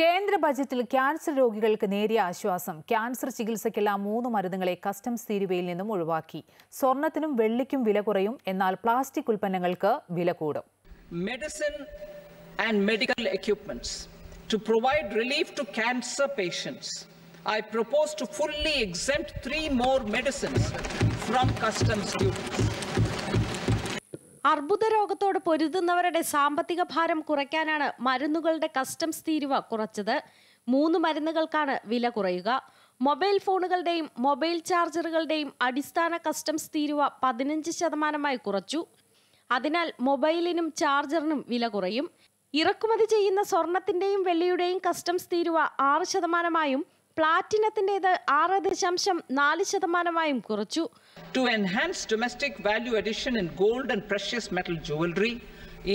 കേന്ദ്ര ബജറ്റിൽ ക്യാൻസർ രോഗികൾക്ക് നേരിയ ആശ്വാസം ക്യാൻസർ ചികിത്സയ്ക്കുള്ള മൂന്ന് മരുന്നുകളെ കസ്റ്റംസ് തീരുവയിൽ നിന്നും ഒഴിവാക്കി സ്വർണത്തിനും വെള്ളിക്കും വില കുറയും എന്നാൽ പ്ലാസ്റ്റിക് ഉൽപ്പന്നങ്ങൾക്ക് വില കൂടും medicine and medical equipments to provide relief to cancer patients I propose to fully exempt three more medicines from customs duty അർബുദ രോഗത്തോട് പൊരുതുന്നവരുടെ സാമ്പത്തിക ഭാരം കുറയ്ക്കാനാണ് മരുന്നുകളുടെ കസ്റ്റംസ് തീരുവ കുറച്ചത് മൂന്ന് മരുന്നുകൾക്കാണ് വില കുറയുക മൊബൈൽ ഫോണുകളുടെയും മൊബൈൽ ചാർജറുകളുടെയും അടിസ്ഥാന കസ്റ്റംസ് തീരുവ പതിനഞ്ച് ശതമാനമായി കുറച്ചു അതിനാൽ മൊബൈലിനും ചാർജറിനും വില കുറയും ഇറക്കുമതി ചെയ്യുന്ന സ്വർണത്തിന്റെയും വെള്ളിയുടെയും കസ്റ്റംസ് തീരുവ ആറ് ശതമാനമായും പ്ലാറ്റിനത്തിന്റേത് ആറ് ദശാംശം നാല് ശതമാനമായും കുറച്ചു to enhance domestic value addition in gold and precious metal jewellery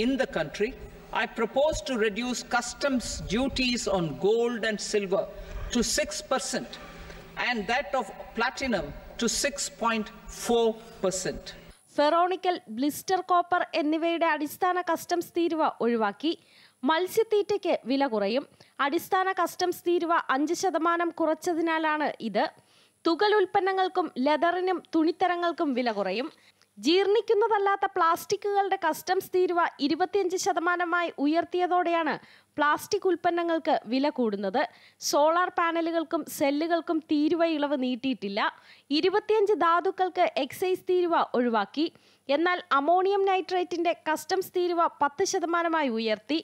in the country I propose to reduce customs duties on gold and silver to six percent and that of platinum to six point four percent ferronickel blister copper എന്നിവയുടെ അടിസ്ഥാന customs തീരുവ ഒഴിവാക്കി മത്സ്യത്തീറ്റയ്ക്ക് വില കുറയും അടിസ്ഥാന customs തീരുവ അഞ്ച് ശതമാനം കുറച്ചതിനാലാണ് ഇത് തുകൽ ഉൽപ്പന്നങ്ങൾക്കും ലെതറിനും തുണിത്തരങ്ങൾക്കും വില കുറയും ജീർണിക്കുന്നതല്ലാത്ത പ്ലാസ്റ്റിക്കുകളുടെ കസ്റ്റംസ് തീരുവ ഇരുപത്തിയഞ്ച് ശതമാനമായി ഉയർത്തിയതോടെയാണ് പ്ലാസ്റ്റിക് ഉൽപ്പന്നങ്ങൾക്ക് വില കൂടുന്നത് സോളാർ പാനലുകൾക്കും സെല്ലുകൾക്കും തീരുവ ഇളവ് നീട്ടിയിട്ടില്ല ഇരുപത്തിയഞ്ച് ധാതുക്കൾക്ക് എക്സൈസ് തീരുവ ഒഴിവാക്കി എന്നാൽ അമോണിയം നൈട്രേറ്റിന്റെ കസ്റ്റംസ് തീരുവ പത്ത് ശതമാനമായി ഉയർത്തി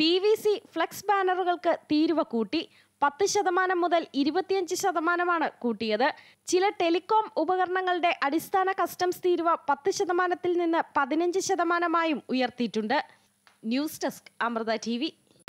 പി വി സി ഫ്ലെക്സ് ബാനറുകൾക്ക് തീരുവ കൂട്ടി പത്ത് ശതമാനം മുതൽ ഇരുപത്തിയഞ്ച് ശതമാനമാണ് കൂട്ടിയത് ചില ടെലികോം ഉപകരണങ്ങളുടെ അടിസ്ഥാന കസ്റ്റംസ് തീരുവ പത്ത് ശതമാനത്തിൽ നിന്ന് പതിനഞ്ച് ശതമാനമായും ഉയർത്തിയിട്ടുണ്ട് ന്യൂസ് ഡെസ്ക് അമൃത ടി